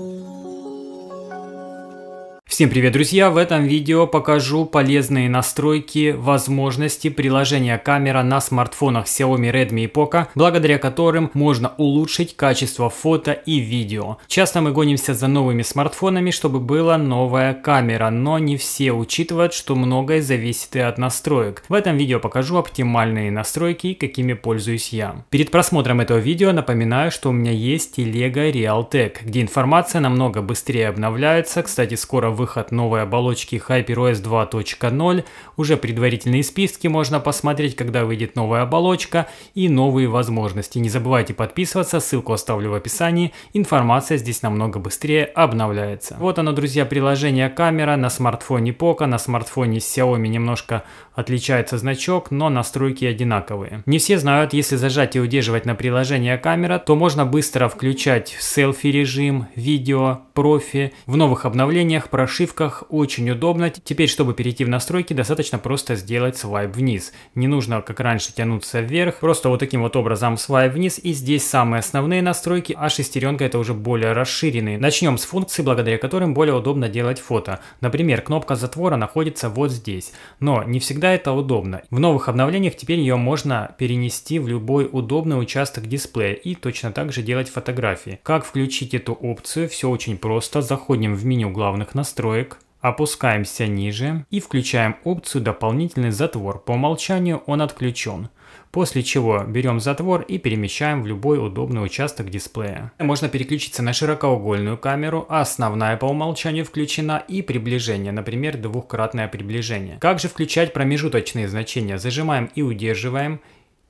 Thank mm. you. Всем привет, друзья! В этом видео покажу полезные настройки, возможности приложения камера на смартфонах Xiaomi Redmi и Poco, благодаря которым можно улучшить качество фото и видео. Часто мы гонимся за новыми смартфонами, чтобы была новая камера, но не все учитывают, что многое зависит и от настроек. В этом видео покажу оптимальные настройки, и какими пользуюсь я. Перед просмотром этого видео напоминаю, что у меня есть телега Realtek, где информация намного быстрее обновляется. Кстати, скоро выходит выход новой оболочки HyperOS 2.0. Уже предварительные списки можно посмотреть, когда выйдет новая оболочка и новые возможности. Не забывайте подписываться, ссылку оставлю в описании. Информация здесь намного быстрее обновляется. Вот оно, друзья, приложение камера на смартфоне Poco, на смартфоне Xiaomi немножко отличается значок, но настройки одинаковые. Не все знают, если зажать и удерживать на приложение камера, то можно быстро включать селфи режим, видео, профи. В новых обновлениях прошу прошивках очень удобно. Теперь, чтобы перейти в настройки, достаточно просто сделать свайп вниз. Не нужно, как раньше, тянуться вверх. Просто вот таким вот образом свайп вниз. И здесь самые основные настройки, а шестеренка это уже более расширенные. Начнем с функций, благодаря которым более удобно делать фото. Например, кнопка затвора находится вот здесь. Но не всегда это удобно. В новых обновлениях теперь ее можно перенести в любой удобный участок дисплея и точно так же делать фотографии. Как включить эту опцию? Все очень просто. Заходим в меню главных настроек настроек, опускаемся ниже и включаем опцию «Дополнительный затвор». По умолчанию он отключен. После чего берем затвор и перемещаем в любой удобный участок дисплея. Можно переключиться на широкоугольную камеру, а основная по умолчанию включена и приближение, например, двухкратное приближение. Как же включать промежуточные значения? Зажимаем и удерживаем,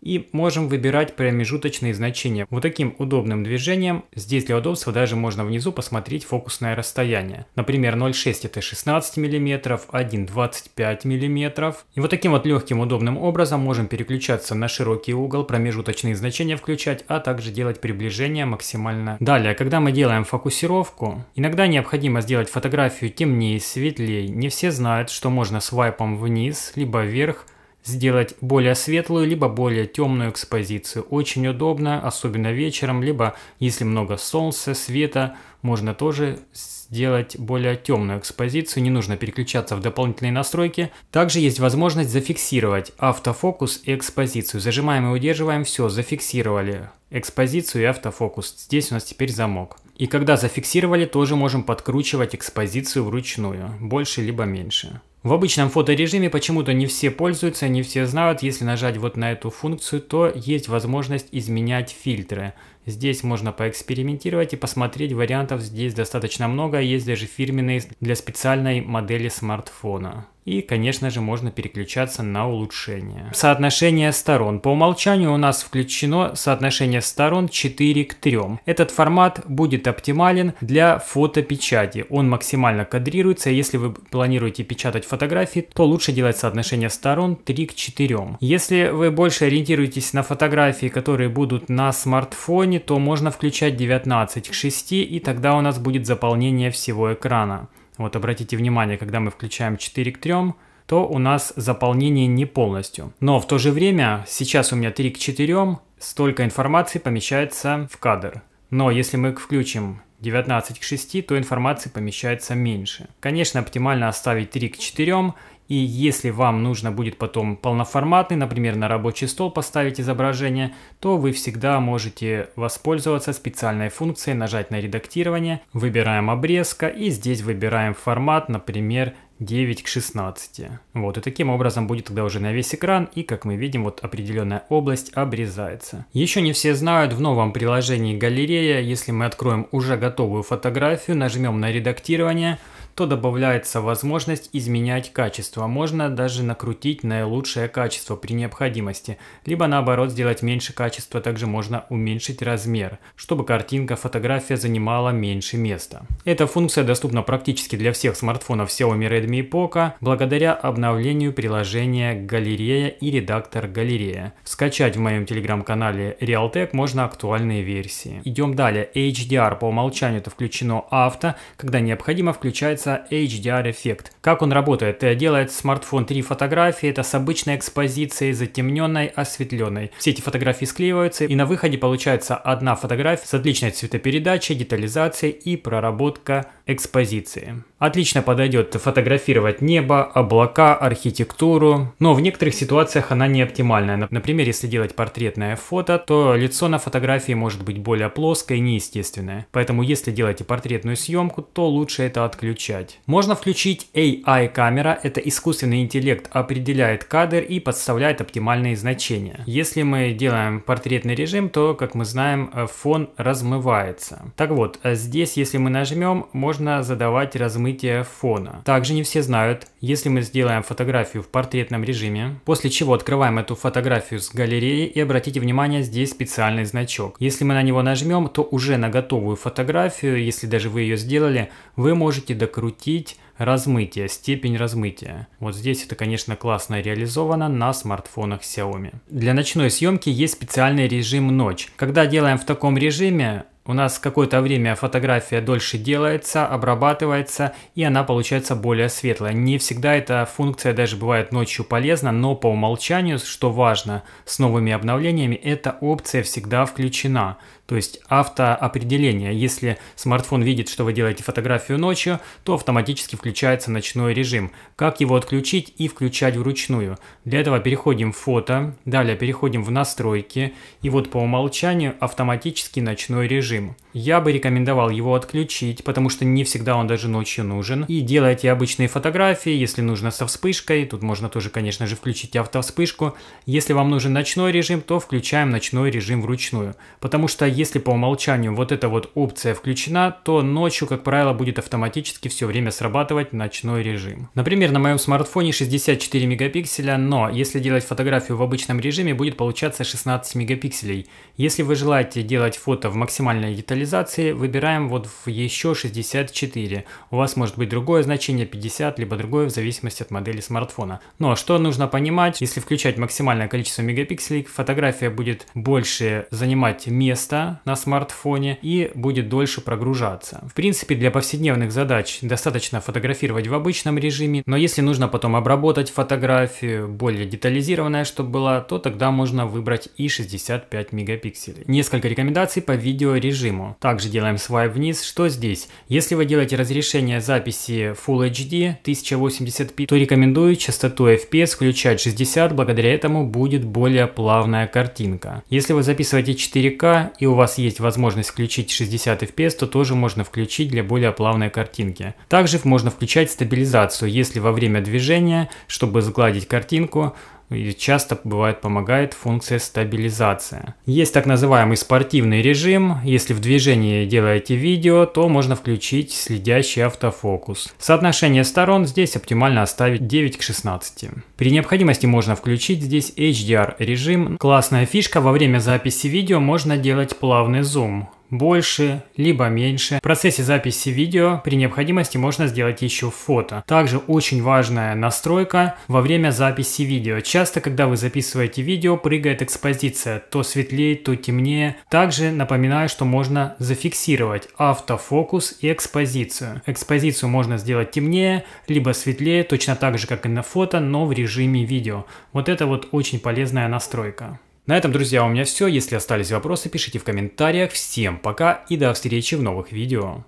и можем выбирать промежуточные значения. Вот таким удобным движением здесь для удобства даже можно внизу посмотреть фокусное расстояние. Например, 0,6 это 16 мм, 1,25 мм. И вот таким вот легким удобным образом можем переключаться на широкий угол, промежуточные значения включать, а также делать приближение максимально. Далее, когда мы делаем фокусировку, иногда необходимо сделать фотографию темнее, светлее. Не все знают, что можно свайпом вниз, либо вверх – сделать более светлую, либо более темную экспозицию. Очень удобно, особенно вечером, либо если много солнца, света, можно тоже сделать более темную экспозицию, не нужно переключаться в дополнительные настройки. Также есть возможность зафиксировать автофокус и экспозицию. Зажимаем и удерживаем, все, зафиксировали экспозицию и автофокус. Здесь у нас теперь замок. И когда зафиксировали, тоже можем подкручивать экспозицию вручную, больше либо меньше. В обычном фоторежиме почему-то не все пользуются, не все знают. Если нажать вот на эту функцию, то есть возможность изменять фильтры. Здесь можно поэкспериментировать и посмотреть, вариантов здесь достаточно много, а есть даже фирменные для специальной модели смартфона. И, конечно же, можно переключаться на улучшение. Соотношение сторон. По умолчанию у нас включено соотношение сторон 4 к 3. Этот формат будет оптимален для фотопечати. Он максимально кадрируется. Если вы планируете печатать фотографии, то лучше делать соотношение сторон 3 к 4. Если вы больше ориентируетесь на фотографии, которые будут на смартфоне, то можно включать 19 к 6, и тогда у нас будет заполнение всего экрана. Вот обратите внимание, когда мы включаем 4 к 3, то у нас заполнение не полностью. Но в то же время, сейчас у меня 3 к 4, столько информации помещается в кадр. Но если мы включим 19 к 6, то информации помещается меньше. Конечно, оптимально оставить 3 к 4, и если вам нужно будет потом полноформатный, например, на рабочий стол поставить изображение, то вы всегда можете воспользоваться специальной функцией, нажать на редактирование, выбираем обрезка и здесь выбираем формат, например, 9 к 16. Вот, и таким образом будет тогда уже на весь экран, и как мы видим, вот определенная область обрезается. Еще не все знают, в новом приложении галерея, если мы откроем уже готовую фотографию, нажмем на редактирование, то добавляется возможность изменять качество. Можно даже накрутить наилучшее качество при необходимости, либо наоборот сделать меньше качества. также можно уменьшить размер, чтобы картинка, фотография занимала меньше места. Эта функция доступна практически для всех смартфонов Xiaomi Redmi и Poco благодаря обновлению приложения Галерея и редактор Галерея. Скачать в моем телеграм-канале Realtek можно актуальные версии. Идем далее. HDR по умолчанию это включено авто, когда необходимо включается называется HDR-эффект. Как он работает? Делает смартфон три фотографии, это с обычной экспозицией, затемненной, осветленной. Все эти фотографии склеиваются, и на выходе получается одна фотография с отличной цветопередачей, детализацией и проработка экспозиции. Отлично подойдет фотографировать небо, облака, архитектуру, но в некоторых ситуациях она не оптимальная. Например, если делать портретное фото, то лицо на фотографии может быть более плоское и неестественное. Поэтому если делаете портретную съемку, то лучше это отключить включать. Можно включить AI-камера, это искусственный интеллект определяет кадр и подставляет оптимальные значения. Если мы делаем портретный режим, то, как мы знаем, э, фон размывается. Так вот, э, здесь, если мы нажмем, можно задавать размытие фона. Также не все знают, если мы сделаем фотографию в портретном режиме, после чего открываем эту фотографию с галереи и обратите внимание, здесь специальный значок. Если мы на него нажмем, то уже на готовую фотографию, если даже вы ее сделали, вы можете докрутить накрутить размытие, степень размытия. Вот здесь это, конечно, классно реализовано на смартфонах Xiaomi. Для ночной съемки есть специальный режим «Ночь». Когда делаем в таком режиме, у нас какое-то время фотография дольше делается, обрабатывается, и она получается более светлая. Не всегда эта функция даже бывает ночью полезна, но по умолчанию, что важно, с новыми обновлениями эта опция всегда включена. То есть автоопределение. Если смартфон видит, что вы делаете фотографию ночью, то автоматически включается ночной режим. Как его отключить и включать вручную? Для этого переходим в фото, далее переходим в настройки и вот по умолчанию автоматический ночной режим. Я бы рекомендовал его отключить, потому что не всегда он даже ночью нужен. И делайте обычные фотографии, если нужно со вспышкой. Тут можно тоже, конечно же, включить автовспышку. Если вам нужен ночной режим, то включаем ночной режим вручную. Потому что если по умолчанию вот эта вот опция включена, то ночью, как правило, будет автоматически все время срабатывать ночной режим. Например, на моем смартфоне 64 мегапикселя, но если делать фотографию в обычном режиме, будет получаться 16 мегапикселей. Если вы желаете делать фото в максимальной детали, инициализации выбираем вот в еще 64. У вас может быть другое значение 50, либо другое в зависимости от модели смартфона. Но ну, а что нужно понимать, если включать максимальное количество мегапикселей, фотография будет больше занимать место на смартфоне и будет дольше прогружаться. В принципе, для повседневных задач достаточно фотографировать в обычном режиме, но если нужно потом обработать фотографию более детализированная, чтобы была, то тогда можно выбрать и 65 мегапикселей. Несколько рекомендаций по видеорежиму. Также делаем свайп вниз. Что здесь? Если вы делаете разрешение записи Full HD 1080p, то рекомендую частоту FPS включать 60, благодаря этому будет более плавная картинка. Если вы записываете 4 k и у вас есть возможность включить 60 FPS, то тоже можно включить для более плавной картинки. Также можно включать стабилизацию, если во время движения, чтобы сгладить картинку, и часто бывает помогает функция стабилизация. Есть так называемый спортивный режим. Если в движении делаете видео, то можно включить следящий автофокус. Соотношение сторон здесь оптимально оставить 9 к 16. При необходимости можно включить здесь HDR режим. Классная фишка, во время записи видео можно делать плавный зум больше, либо меньше. В процессе записи видео при необходимости можно сделать еще фото. Также очень важная настройка во время записи видео. Часто, когда вы записываете видео, прыгает экспозиция, то светлее, то темнее. Также напоминаю, что можно зафиксировать автофокус и экспозицию. Экспозицию можно сделать темнее, либо светлее, точно так же, как и на фото, но в режиме видео. Вот это вот очень полезная настройка. На этом, друзья, у меня все. Если остались вопросы, пишите в комментариях. Всем пока и до встречи в новых видео.